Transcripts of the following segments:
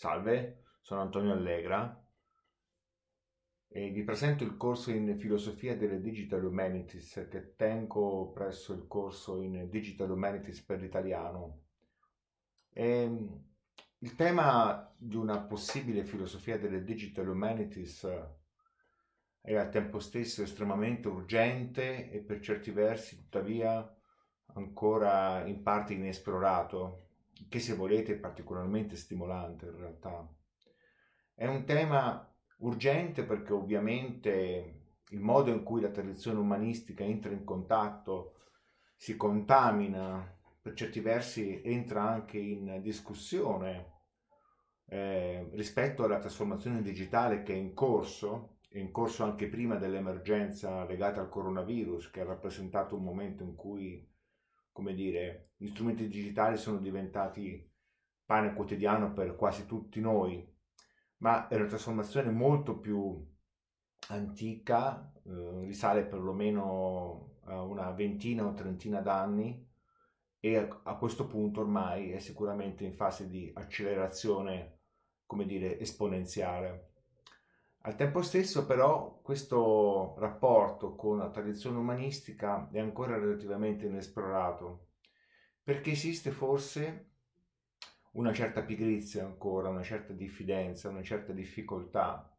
Salve, sono Antonio Allegra e vi presento il corso in filosofia delle Digital Humanities che tengo presso il corso in Digital Humanities per l'italiano. Ehm, il tema di una possibile filosofia delle Digital Humanities è al tempo stesso estremamente urgente e per certi versi tuttavia ancora in parte inesplorato che se volete è particolarmente stimolante in realtà. È un tema urgente perché ovviamente il modo in cui la tradizione umanistica entra in contatto, si contamina, per certi versi entra anche in discussione eh, rispetto alla trasformazione digitale che è in corso, è in corso anche prima dell'emergenza legata al coronavirus, che ha rappresentato un momento in cui come dire, gli strumenti digitali sono diventati pane quotidiano per quasi tutti noi, ma è una trasformazione molto più antica, eh, risale perlomeno a una ventina o trentina d'anni e a, a, questo punto ormai è sicuramente in fase di accelerazione, come dire, esponenziale. Al tempo stesso però questo rapporto con la tradizione umanistica è ancora relativamente inesplorato, perché esiste forse una certa pigrizia ancora, una certa diffidenza, una certa difficoltà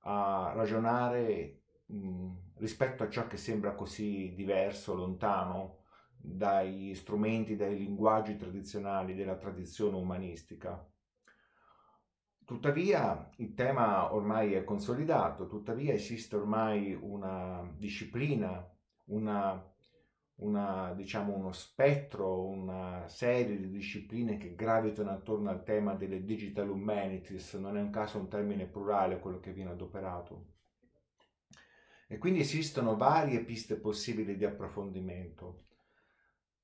a ragionare mh, rispetto a ciò che sembra così diverso, lontano dagli strumenti, dai linguaggi tradizionali della tradizione umanistica. Tuttavia il tema ormai è consolidato, tuttavia esiste ormai una disciplina, una, una, diciamo, uno spettro, una serie di discipline che gravitano attorno al tema delle digital humanities, non è un caso un termine plurale quello che viene adoperato. E quindi esistono varie piste possibili di approfondimento.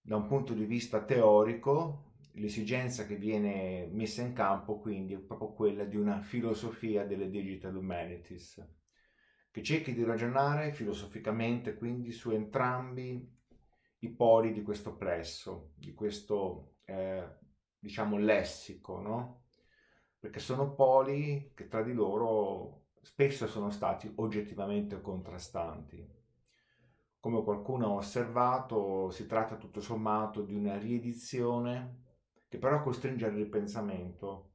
Da un punto di vista teorico, l'esigenza che viene messa in campo quindi è proprio quella di una filosofia delle digital humanities, che cerchi di ragionare filosoficamente quindi su entrambi i poli di questo plesso, di questo eh, diciamo lessico, no? perché sono poli che tra di loro spesso sono stati oggettivamente contrastanti. Come qualcuno ha osservato, si tratta tutto sommato di una riedizione che però costringe al ripensamento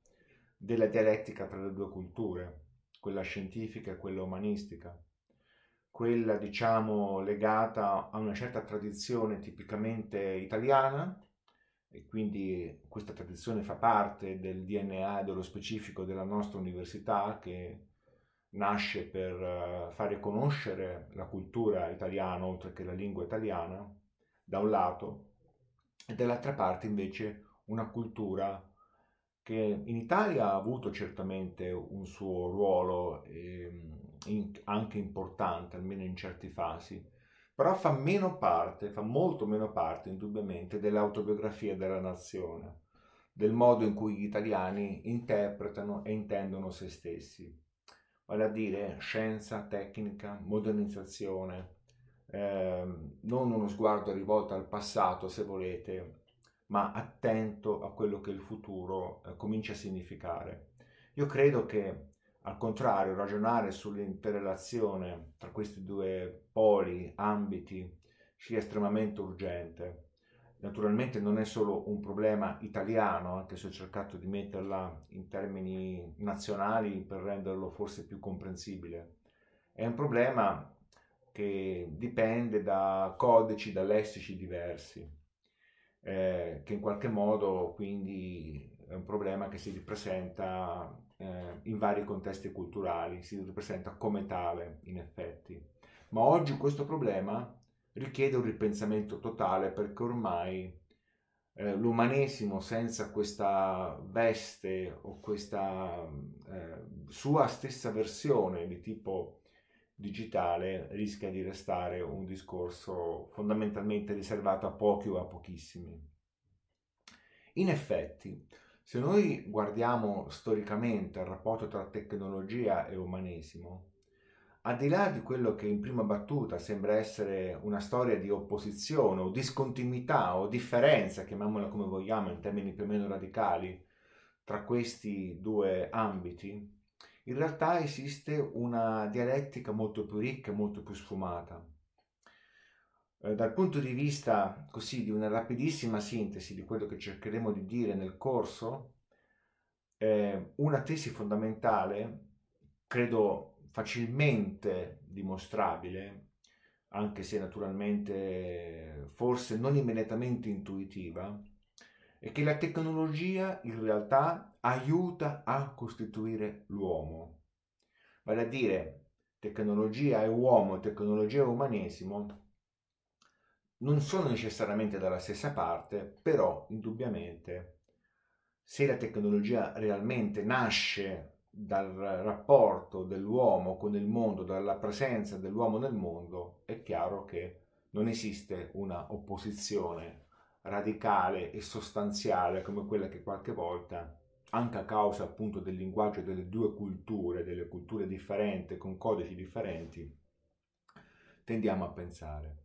della dialettica tra le due culture, quella scientifica e quella umanistica, quella diciamo legata a una certa tradizione tipicamente italiana, e quindi questa tradizione fa parte del DNA e dello specifico della nostra università che nasce per eh, fare conoscere la cultura italiana oltre che la lingua italiana da un lato e dall'altra parte invece una cultura che in Italia ha avuto certamente un suo ruolo eh, in, anche importante, almeno in certe fasi, però fa meno parte, fa molto meno parte indubbiamente dell'autobiografia della nazione, del modo in cui gli italiani interpretano e intendono se stessi, vale a dire scienza, tecnica, modernizzazione, eh, non uno sguardo rivolto al passato, se volete, ma attento a quello che il futuro eh, comincia a significare. Io credo che al contrario ragionare sull'interrelazione tra questi due poli, ambiti, sia estremamente urgente. Naturalmente non è solo un problema italiano, anche se ho cercato di metterla in termini nazionali per renderlo forse più comprensibile. È un problema che dipende da codici, da lessici diversi eh, che in qualche modo quindi è un problema che si ripresenta eh, in vari contesti culturali, si ripresenta come tale in effetti. Ma oggi questo problema richiede un ripensamento totale perché ormai eh, l'umanesimo senza questa veste o questa eh, sua stessa versione di tipo digitale rischia di restare un discorso fondamentalmente riservato a pochi o a pochissimi. In effetti, se noi guardiamo storicamente il rapporto tra tecnologia e umanesimo, al di là di quello che in prima battuta sembra essere una storia di opposizione o discontinuità o differenza, chiamiamola come vogliamo in termini più o meno radicali, tra questi due ambiti, in realtà esiste una dialettica molto più ricca, molto più sfumata. Eh, dal punto di vista così di una rapidissima sintesi di quello che cercheremo di dire nel corso, eh, una tesi fondamentale, credo facilmente dimostrabile, anche se naturalmente forse non immediatamente intuitiva, e che la tecnologia in realtà aiuta a costituire l'uomo. Vale a dire, tecnologia e uomo, tecnologia e umanesimo non sono necessariamente dalla stessa parte, però indubbiamente se la tecnologia realmente nasce dal rapporto dell'uomo con il mondo, dalla presenza dell'uomo nel mondo, è chiaro che non esiste una opposizione radicale e sostanziale come quella che qualche volta, anche a causa appunto del linguaggio delle due culture, delle culture differenti, con codici differenti, tendiamo a pensare.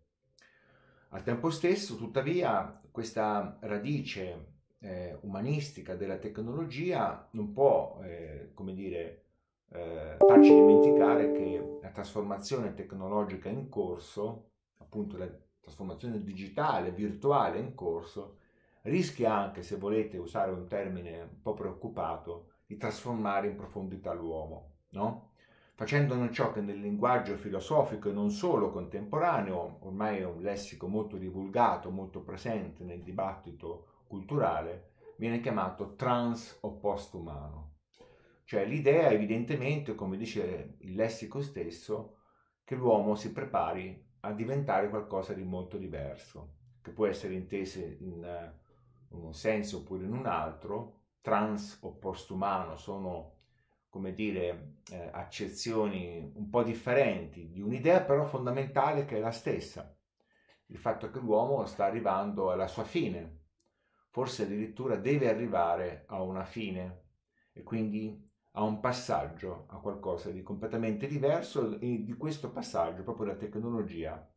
Al tempo stesso, tuttavia, questa radice eh, umanistica della tecnologia non può, eh, come dire, eh, farci dimenticare che la trasformazione tecnologica in corso, appunto la trasformazione digitale, virtuale in corso, rischia anche, se volete usare un termine un po' preoccupato, di trasformare in profondità l'uomo, no? facendone ciò che nel linguaggio filosofico e non solo contemporaneo, ormai è un lessico molto divulgato, molto presente nel dibattito culturale, viene chiamato trans o post-umano. Cioè l'idea evidentemente, come dice il lessico stesso, che l'uomo si prepari a diventare qualcosa di molto diverso, che può essere intese eh, in un senso oppure in un altro, trans o postumano sono come dire eh, accezioni un po' differenti di un'idea però fondamentale che è la stessa, il fatto che l'uomo sta arrivando alla sua fine, forse addirittura deve arrivare a una fine e quindi a un passaggio, a qualcosa di completamente diverso e di questo passaggio proprio la tecnologia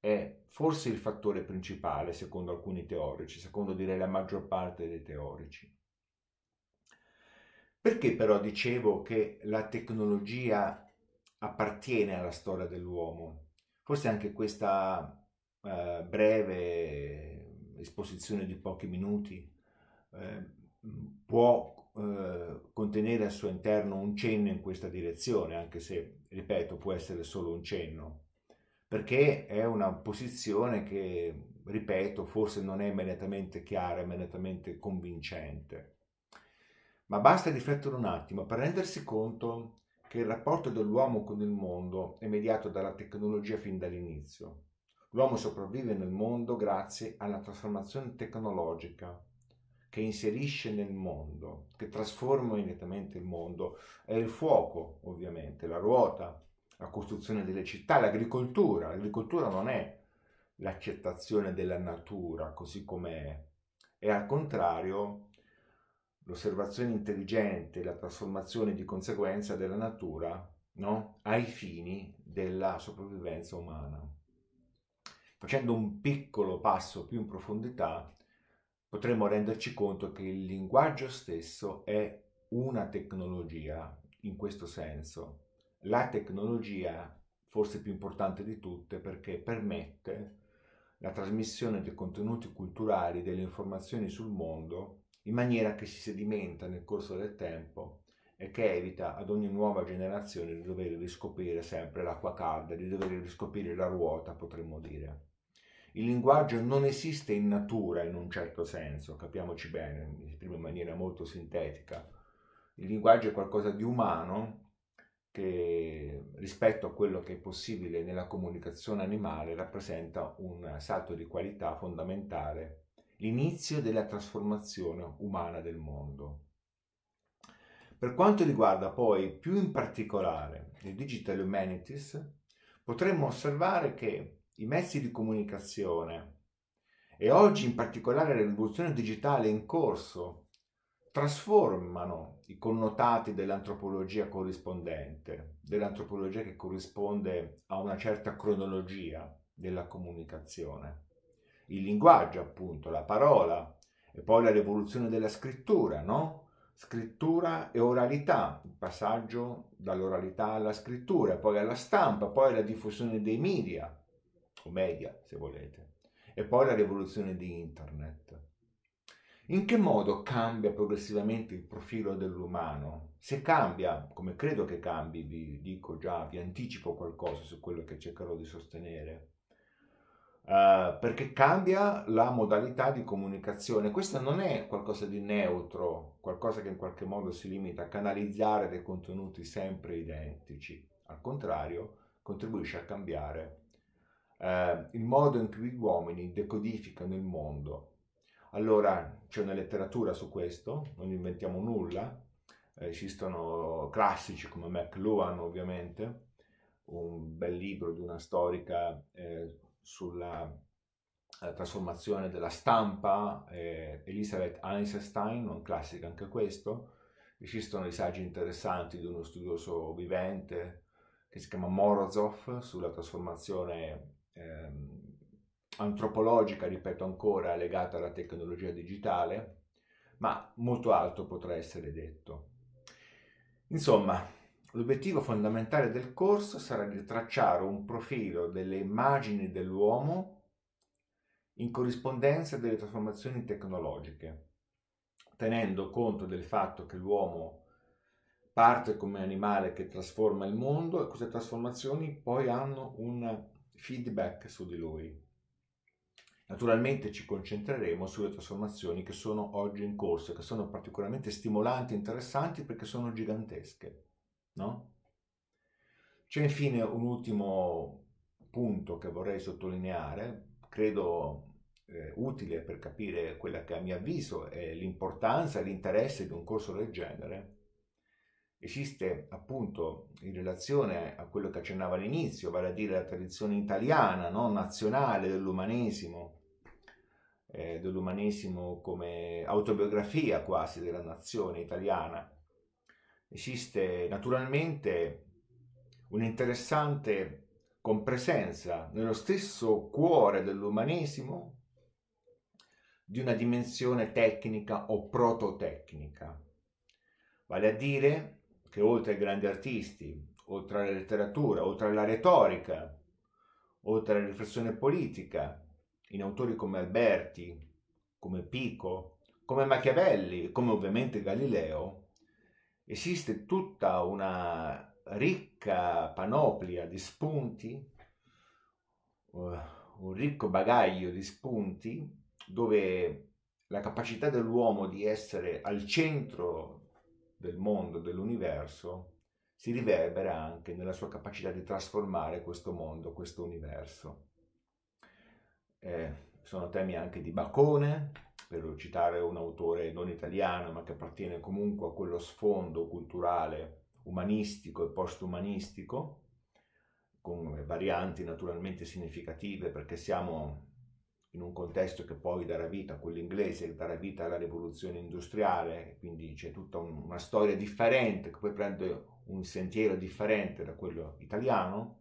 è forse il fattore principale secondo alcuni teorici, secondo direi la maggior parte dei teorici. Perché però dicevo che la tecnologia appartiene alla storia dell'uomo? Forse anche questa eh, breve esposizione di pochi minuti eh, può eh, contenere al suo interno un cenno in questa direzione, anche se, ripeto, può essere solo un cenno, perché è una posizione che, ripeto, forse non è immediatamente chiara, immediatamente convincente. Ma basta riflettere un attimo per rendersi conto che il rapporto dell'uomo con il mondo è mediato dalla tecnologia fin dall'inizio. L'uomo sopravvive nel mondo grazie alla trasformazione tecnologica, che inserisce nel mondo, che trasforma immediatamente il mondo, è il fuoco ovviamente, la ruota, la costruzione delle città, l'agricoltura. L'agricoltura non è l'accettazione della natura così com'è, è al contrario l'osservazione intelligente, la trasformazione di conseguenza della natura no? ai fini della sopravvivenza umana. Facendo un piccolo passo più in profondità, potremmo renderci conto che il linguaggio stesso è una tecnologia in questo senso. La tecnologia forse più importante di tutte perché permette la trasmissione dei contenuti culturali, delle informazioni sul mondo in maniera che si sedimenta nel corso del tempo e che evita ad ogni nuova generazione di dover riscoprire sempre l'acqua calda, di dover riscoprire la ruota, potremmo dire. Il linguaggio non esiste in natura in un certo senso, capiamoci bene, esprimo in maniera molto sintetica. Il linguaggio è qualcosa di umano che rispetto a quello che è possibile nella comunicazione animale rappresenta un salto di qualità fondamentale, l'inizio della trasformazione umana del mondo. Per quanto riguarda poi più in particolare le Digital Humanities, potremmo osservare che i mezzi di comunicazione e oggi in particolare la rivoluzione digitale in corso trasformano i connotati dell'antropologia corrispondente, dell'antropologia che corrisponde a una certa cronologia della comunicazione. Il linguaggio, appunto, la parola e poi la rivoluzione della scrittura, no? Scrittura e oralità, il passaggio dall'oralità alla scrittura, poi alla stampa, poi alla diffusione dei media, o media se volete, e poi la rivoluzione di Internet. In che modo cambia progressivamente il profilo dell'umano? Se cambia, come credo che cambi, vi dico già, vi anticipo qualcosa su quello che cercherò di sostenere. Uh, perché cambia la modalità di comunicazione. Questo non è qualcosa di neutro, qualcosa che in qualche modo si limita a canalizzare dei contenuti sempre identici. Al contrario, contribuisce a cambiare eh, il modo in cui gli uomini decodificano il mondo. Allora c'è una letteratura su questo, non inventiamo nulla, eh, esistono classici come McLuhan ovviamente, un bel libro di una storica eh, sulla eh, trasformazione della stampa, eh, Elizabeth Einstein, un classico anche questo, esistono i saggi interessanti di uno studioso vivente che si chiama Morozov sulla trasformazione ehm, antropologica, ripeto ancora, legata alla tecnologia digitale, ma molto altro potrà essere detto. Insomma, l'obiettivo fondamentale del corso sarà di tracciare un profilo delle immagini dell'uomo in corrispondenza delle trasformazioni tecnologiche, tenendo conto del fatto che l'uomo parte come animale che trasforma il mondo e queste trasformazioni poi hanno un feedback su di lui. Naturalmente ci concentreremo sulle trasformazioni che sono oggi in corso, che sono particolarmente stimolanti e interessanti perché sono gigantesche. No? C'è infine un ultimo punto che vorrei sottolineare, credo eh, utile per capire quella che a mio avviso è l'importanza e l'interesse di un corso del genere, esiste appunto in relazione a quello che accennava all'inizio, vale a dire la tradizione italiana, no? nazionale dell'umanesimo, eh, dell'umanesimo come autobiografia quasi della nazione italiana. Esiste naturalmente un'interessante compresenza nello stesso cuore dell'umanesimo di una dimensione tecnica o prototecnica, vale a dire che oltre ai grandi artisti, oltre alla letteratura, oltre alla retorica, oltre alla riflessione politica, in autori come Alberti, come Pico, come Machiavelli, e come ovviamente Galileo, esiste tutta una ricca panoplia di spunti, eh, un ricco bagaglio di spunti dove la capacità dell'uomo di essere al centro del mondo, dell'universo, si riverbera anche nella sua capacità di trasformare questo mondo, questo universo. Eh, sono temi anche di Bacone, per citare un autore non italiano, ma che appartiene comunque a quello sfondo culturale umanistico e postumanistico, con varianti naturalmente significative perché siamo in un contesto che poi darà vita a quello inglese, darà vita alla rivoluzione industriale, quindi c'è tutta un, una storia differente che poi prende un sentiero differente da quello italiano.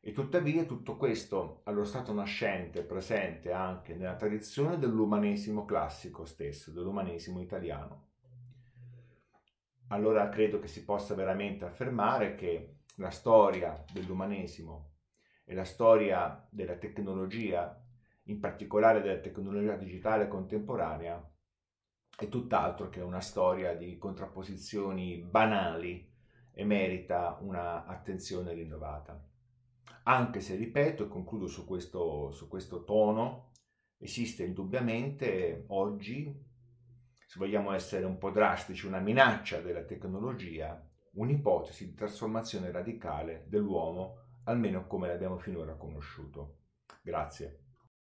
E tuttavia tutto questo allo stato nascente, presente anche nella tradizione dell'umanesimo classico stesso, dell'umanesimo italiano. Allora credo che si possa veramente affermare che la storia dell'umanesimo e la storia della tecnologia in particolare della tecnologia digitale contemporanea, è tutt'altro che una storia di contrapposizioni banali e merita un'attenzione rinnovata. Anche se, ripeto, e concludo su questo, su questo tono, esiste indubbiamente oggi, se vogliamo essere un po' drastici, una minaccia della tecnologia, un'ipotesi di trasformazione radicale dell'uomo, almeno come l'abbiamo finora conosciuto. Grazie.